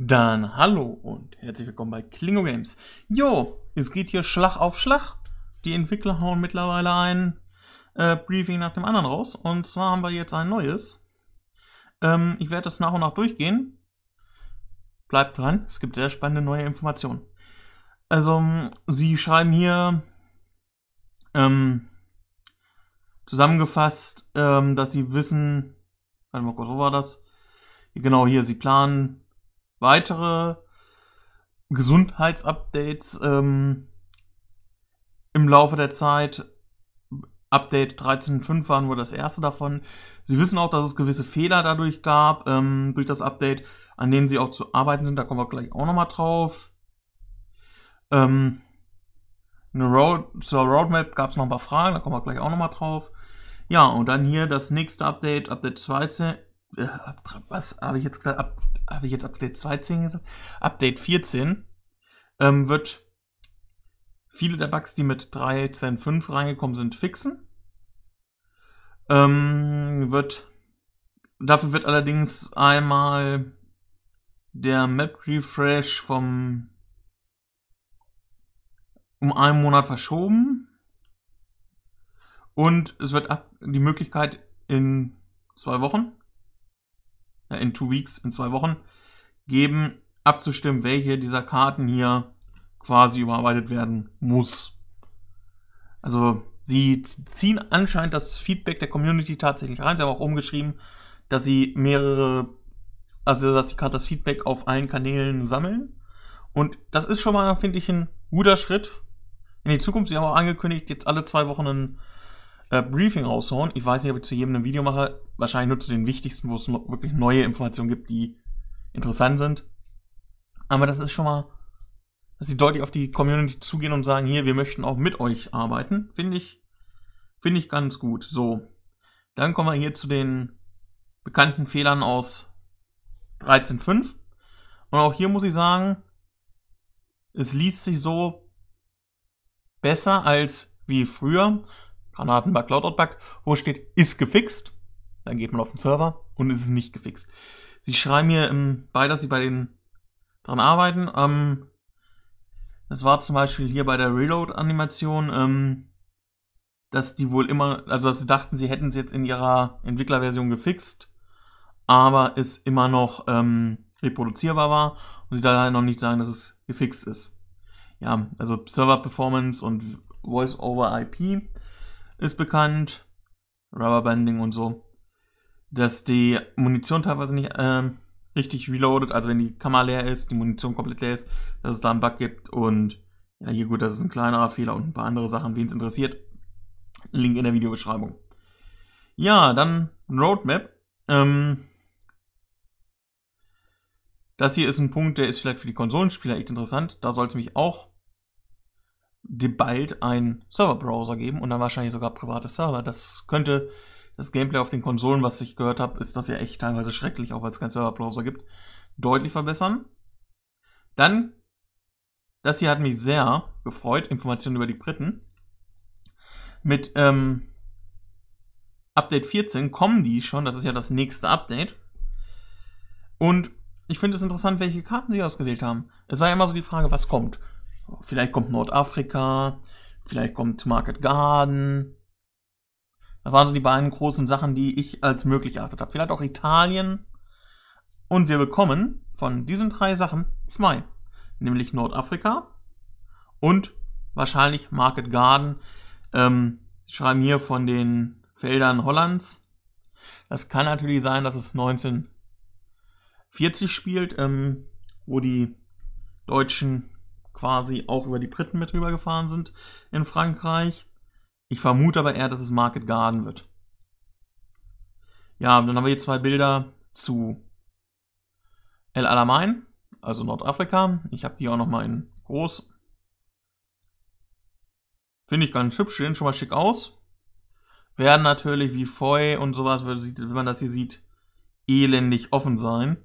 Dann hallo und herzlich willkommen bei Klingo Games. Jo, es geht hier Schlag auf Schlag. Die Entwickler hauen mittlerweile ein äh, Briefing nach dem anderen raus. Und zwar haben wir jetzt ein neues. Ähm, ich werde das nach und nach durchgehen. Bleibt dran, es gibt sehr spannende neue Informationen. Also, ähm, sie schreiben hier ähm, zusammengefasst, ähm, dass sie wissen, warte mal kurz, wo war das? Genau hier, sie planen weitere Gesundheitsupdates ähm, im Laufe der Zeit. Update 13.5 war nur das erste davon. Sie wissen auch, dass es gewisse Fehler dadurch gab, ähm, durch das Update, an denen sie auch zu arbeiten sind. Da kommen wir gleich auch nochmal drauf. Ähm, eine Road, zur Roadmap gab es noch ein paar Fragen, da kommen wir gleich auch nochmal drauf. Ja, und dann hier das nächste Update, Update 13, äh, was habe ich jetzt gesagt? habe ich jetzt Update 12 gesagt? Update 14 ähm, wird viele der Bugs, die mit 13.5 reingekommen sind, fixen. Ähm, wird, dafür wird allerdings einmal der Map Refresh vom um einen Monat verschoben. Und es wird ab, die Möglichkeit in zwei Wochen äh, in two weeks, in zwei Wochen, geben, abzustimmen, welche dieser Karten hier quasi überarbeitet werden muss. Also sie ziehen anscheinend das Feedback der Community tatsächlich rein. Sie haben auch umgeschrieben, dass sie mehrere, also dass sie gerade das Feedback auf allen Kanälen sammeln. Und das ist schon mal, finde ich, ein guter Schritt in die Zukunft. Sie haben auch angekündigt, jetzt alle zwei Wochen einen äh, Briefing raushauen. Ich weiß nicht, ob ich zu jedem ein Video mache. Wahrscheinlich nur zu den wichtigsten, wo es wirklich neue Informationen gibt, die interessant sind. Aber das ist schon mal, dass sie deutlich auf die Community zugehen und sagen, hier, wir möchten auch mit euch arbeiten. Finde ich, finde ich ganz gut. So. Dann kommen wir hier zu den bekannten Fehlern aus 13.5. Und auch hier muss ich sagen, es liest sich so besser als wie früher. Granatenbug, Lautoutbug, wo steht, ist gefixt. Dann geht man auf den Server und ist es nicht gefixt. Sie schreiben mir ähm, bei, dass sie bei den dran arbeiten. Ähm, das war zum Beispiel hier bei der Reload-Animation, ähm, dass die wohl immer, also dass sie dachten, sie hätten es jetzt in ihrer Entwicklerversion gefixt, aber es immer noch ähm, reproduzierbar war und sie daher halt noch nicht sagen, dass es gefixt ist. Ja, also Server-Performance und Voice-over-IP ist bekannt, Rubberbanding und so, dass die Munition teilweise nicht ähm, richtig reloadet, also wenn die Kammer leer ist, die Munition komplett leer ist, dass es da einen Bug gibt und ja, hier gut, das ist ein kleinerer Fehler und ein paar andere Sachen, wen es interessiert. Link in der Videobeschreibung. Ja, dann Roadmap. Ähm, das hier ist ein Punkt, der ist vielleicht für die Konsolenspieler echt interessant. Da soll es mich auch dir bald einen Serverbrowser geben und dann wahrscheinlich sogar private Server. Das könnte das Gameplay auf den Konsolen, was ich gehört habe, ist das ja echt teilweise schrecklich, auch weil es keinen Serverbrowser gibt, deutlich verbessern. Dann, das hier hat mich sehr gefreut, Informationen über die Briten. Mit ähm, Update 14 kommen die schon, das ist ja das nächste Update. Und ich finde es interessant, welche Karten sie ausgewählt haben. Es war ja immer so die Frage, was kommt. Vielleicht kommt Nordafrika, vielleicht kommt Market Garden. Das waren so die beiden großen Sachen, die ich als möglich erachtet habe. Vielleicht auch Italien. Und wir bekommen von diesen drei Sachen zwei. Nämlich Nordafrika und wahrscheinlich Market Garden. Ähm, ich schreibe hier von den Feldern Hollands. Das kann natürlich sein, dass es 1940 spielt, ähm, wo die Deutschen quasi auch über die Briten mit rübergefahren sind in Frankreich. Ich vermute aber eher, dass es Market Garden wird. Ja, dann haben wir hier zwei Bilder zu El Alamein, also Nordafrika. Ich habe die auch nochmal in groß. Finde ich ganz hübsch, sehen schon mal schick aus. Werden natürlich wie Feu und sowas, wenn man das hier sieht, elendig offen sein.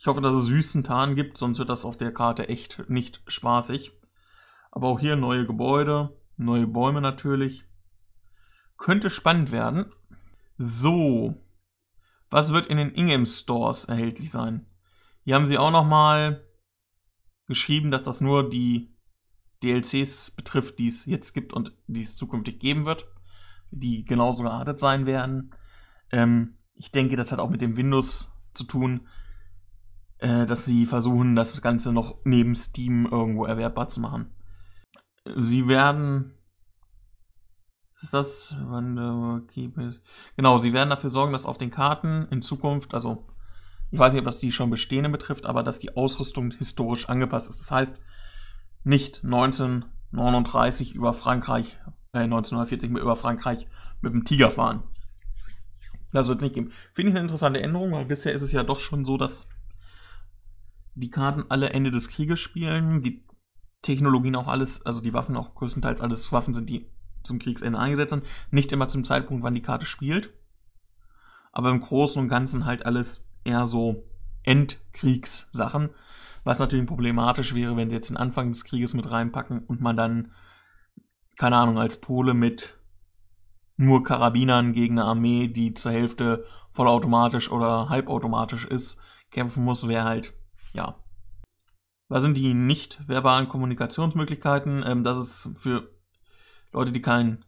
Ich hoffe, dass es süßen Tarn gibt, sonst wird das auf der Karte echt nicht spaßig. Aber auch hier neue Gebäude, neue Bäume natürlich. Könnte spannend werden. So, was wird in den Ingham Stores erhältlich sein? Hier haben sie auch nochmal geschrieben, dass das nur die DLCs betrifft, die es jetzt gibt und die es zukünftig geben wird, die genauso geartet sein werden. Ähm, ich denke, das hat auch mit dem Windows zu tun, äh, dass sie versuchen, das Ganze noch neben Steam irgendwo erwerbbar zu machen. Sie werden. Was ist das? Genau, sie werden dafür sorgen, dass auf den Karten in Zukunft, also ich weiß nicht, ob das die schon bestehende betrifft, aber dass die Ausrüstung historisch angepasst ist. Das heißt, nicht 1939 über Frankreich, äh, 1940 mit, über Frankreich mit dem Tiger fahren. Das wird es nicht geben. Finde ich eine interessante Änderung, weil bisher ist es ja doch schon so, dass die Karten alle Ende des Krieges spielen, die Technologien auch alles, also die Waffen auch größtenteils alles Waffen sind, die zum Kriegsende eingesetzt sind, nicht immer zum Zeitpunkt, wann die Karte spielt. Aber im Großen und Ganzen halt alles eher so Endkriegssachen, was natürlich problematisch wäre, wenn sie jetzt den Anfang des Krieges mit reinpacken und man dann, keine Ahnung, als Pole mit nur Karabinern gegen eine Armee, die zur Hälfte vollautomatisch oder halbautomatisch ist, kämpfen muss, wäre halt ja. Was sind die nicht verbalen Kommunikationsmöglichkeiten? Ähm, das ist für Leute, die kein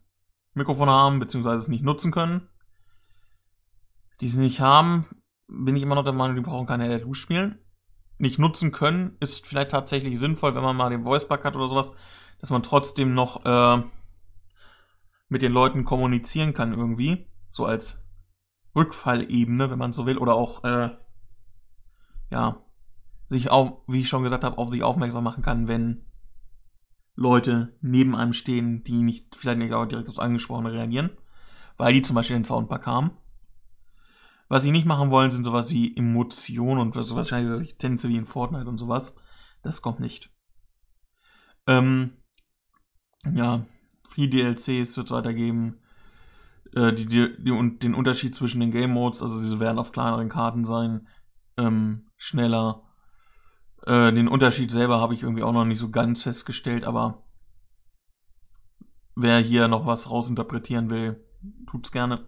Mikrofon haben, beziehungsweise es nicht nutzen können. Die es nicht haben, bin ich immer noch der Meinung, die brauchen keine LLU spielen. Nicht nutzen können, ist vielleicht tatsächlich sinnvoll, wenn man mal den Voiceback hat oder sowas, dass man trotzdem noch äh, mit den Leuten kommunizieren kann irgendwie. So als Rückfallebene, wenn man so will, oder auch, äh, ja, sich auf, wie ich schon gesagt habe, auf sich aufmerksam machen kann, wenn Leute neben einem stehen, die nicht, vielleicht nicht auch direkt aufs Angesprochene reagieren, weil die zum Beispiel den Soundpark haben. Was sie nicht machen wollen, sind sowas wie Emotionen und so wahrscheinlich Tänze wie in Fortnite und sowas. Das kommt nicht. Ähm, ja, Free DLCs wird es weitergeben. Äh, die, die, die, und den Unterschied zwischen den Game Modes, also sie werden auf kleineren Karten sein, ähm, schneller äh, den Unterschied selber habe ich irgendwie auch noch nicht so ganz festgestellt, aber wer hier noch was rausinterpretieren will, tut's gerne.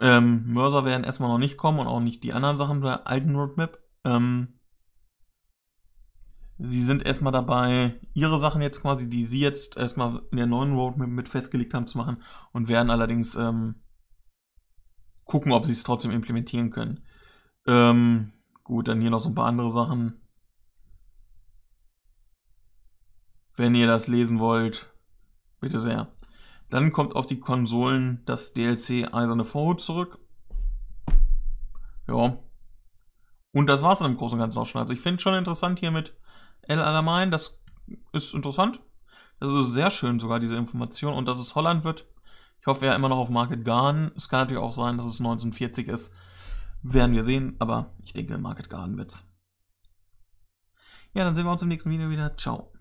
Ähm, Mörser werden erstmal noch nicht kommen und auch nicht die anderen Sachen der alten Roadmap. Ähm, sie sind erstmal dabei, ihre Sachen jetzt quasi, die sie jetzt erstmal in der neuen Roadmap mit festgelegt haben, zu machen und werden allerdings ähm, gucken, ob sie es trotzdem implementieren können. Ähm, gut, dann hier noch so ein paar andere Sachen. Wenn ihr das lesen wollt, bitte sehr. Dann kommt auf die Konsolen das DLC Eiserne Vorhut zurück. Ja. Und das war's dann im Großen und Ganzen auch schon. Also ich finde schon interessant hier mit El Alamein, das ist interessant. Das ist sehr schön sogar, diese Information. Und dass es Holland wird, ich hoffe ja immer noch auf Market Garden. Es kann natürlich auch sein, dass es 1940 ist. Werden wir sehen, aber ich denke, Market Garden wird's. Ja, dann sehen wir uns im nächsten Video wieder. Ciao.